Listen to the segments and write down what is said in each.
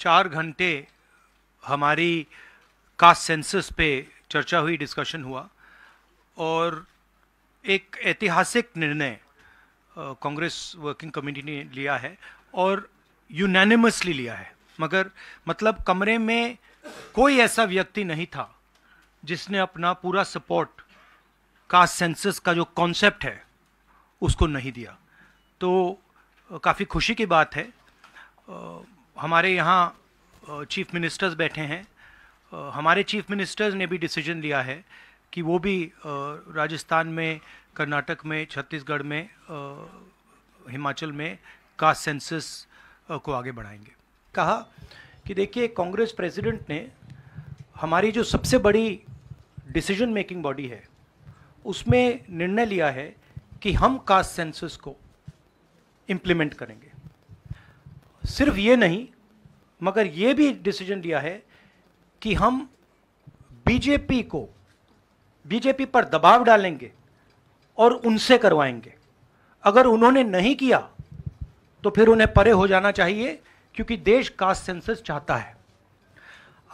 चार घंटे हमारी कास्ट सेंसस पे चर्चा हुई डिस्कशन हुआ और एक ऐतिहासिक निर्णय कांग्रेस वर्किंग कमेटी ने लिया है और यूनैनिमसली लिया है मगर मतलब कमरे में कोई ऐसा व्यक्ति नहीं था जिसने अपना पूरा सपोर्ट कास्ट सेंसस का जो कॉन्सेप्ट है उसको नहीं दिया तो काफ़ी खुशी की बात है हमारे यहाँ चीफ मिनिस्टर्स बैठे हैं हमारे चीफ मिनिस्टर्स ने भी डिसीजन लिया है कि वो भी राजस्थान में कर्नाटक में छत्तीसगढ़ में हिमाचल में कास्ट सेंसस को आगे बढ़ाएंगे कहा कि देखिए कांग्रेस प्रेसिडेंट ने हमारी जो सबसे बड़ी डिसीजन मेकिंग बॉडी है उसमें निर्णय लिया है कि हम कास्ट सेंसस को इम्प्लीमेंट करेंगे सिर्फ ये नहीं मगर ये भी डिसीजन लिया है कि हम बीजेपी को बीजेपी पर दबाव डालेंगे और उनसे करवाएंगे अगर उन्होंने नहीं किया तो फिर उन्हें परे हो जाना चाहिए क्योंकि देश कास्ट सेंसस चाहता है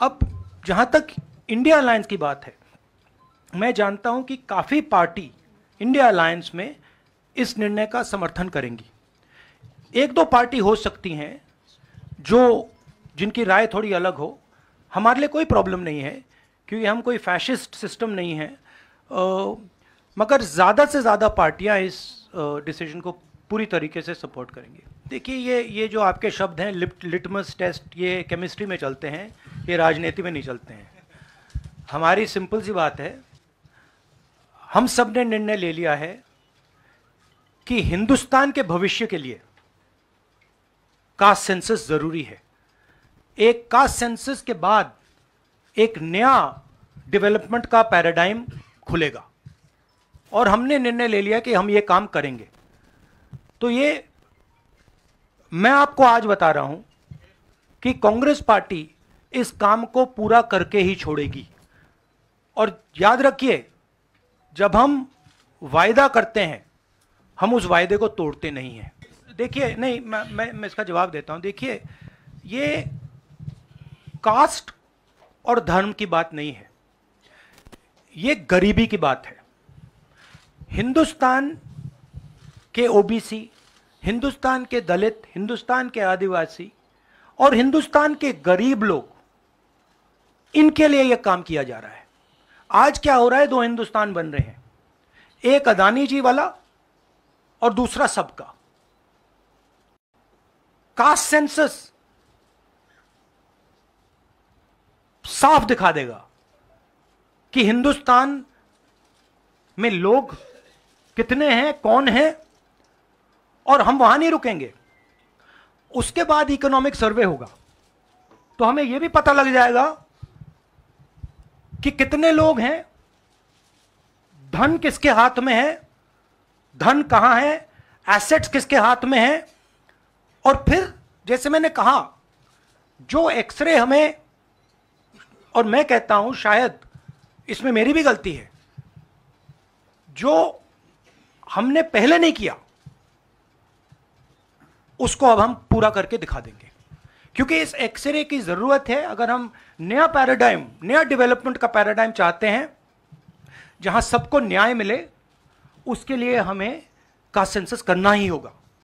अब जहाँ तक इंडिया अलायंस की बात है मैं जानता हूँ कि काफ़ी पार्टी इंडिया अलायंस में इस निर्णय का समर्थन करेंगी एक दो पार्टी हो सकती हैं जो जिनकी राय थोड़ी अलग हो हमारे लिए कोई प्रॉब्लम नहीं है क्योंकि हम कोई फैशिस्ट सिस्टम नहीं है आ, मगर ज़्यादा से ज़्यादा पार्टियाँ इस डिसीजन को पूरी तरीके से सपोर्ट करेंगे देखिए ये ये जो आपके शब्द हैं लिप लिटमस टेस्ट ये केमिस्ट्री में चलते हैं ये राजनीति में नहीं चलते हैं हमारी सिंपल सी बात है हम सब ने निर्णय ले लिया है कि हिंदुस्तान के भविष्य के लिए कास्ट सेंसस ज़रूरी है एक कास्ट सेंसस के बाद एक नया डेवलपमेंट का पैराडाइम खुलेगा और हमने निर्णय ले लिया कि हम ये काम करेंगे तो ये मैं आपको आज बता रहा हूं कि कांग्रेस पार्टी इस काम को पूरा करके ही छोड़ेगी और याद रखिए जब हम वायदा करते हैं हम उस वायदे को तोड़ते नहीं हैं देखिए नहीं मैं मैं, मैं इसका जवाब देता हूँ देखिए ये कास्ट और धर्म की बात नहीं है ये गरीबी की बात है हिंदुस्तान के ओबीसी हिंदुस्तान के दलित हिंदुस्तान के आदिवासी और हिंदुस्तान के गरीब लोग इनके लिए यह काम किया जा रहा है आज क्या हो रहा है दो हिंदुस्तान बन रहे हैं एक अदानी जी वाला और दूसरा सबका कास्ट सेंसस साफ दिखा देगा कि हिंदुस्तान में लोग कितने हैं कौन हैं और हम वहां नहीं रुकेंगे उसके बाद इकोनॉमिक सर्वे होगा तो हमें यह भी पता लग जाएगा कि कितने लोग हैं धन किसके हाथ में है धन कहां है एसेट्स किसके हाथ में है और फिर जैसे मैंने कहा जो एक्सरे हमें और मैं कहता हूं शायद इसमें मेरी भी गलती है जो हमने पहले नहीं किया उसको अब हम पूरा करके दिखा देंगे क्योंकि इस एक्सरे की ज़रूरत है अगर हम नया पैराडाइम नया डेवलपमेंट का पैराडाइम चाहते हैं जहां सबको न्याय मिले उसके लिए हमें का सेंसस करना ही होगा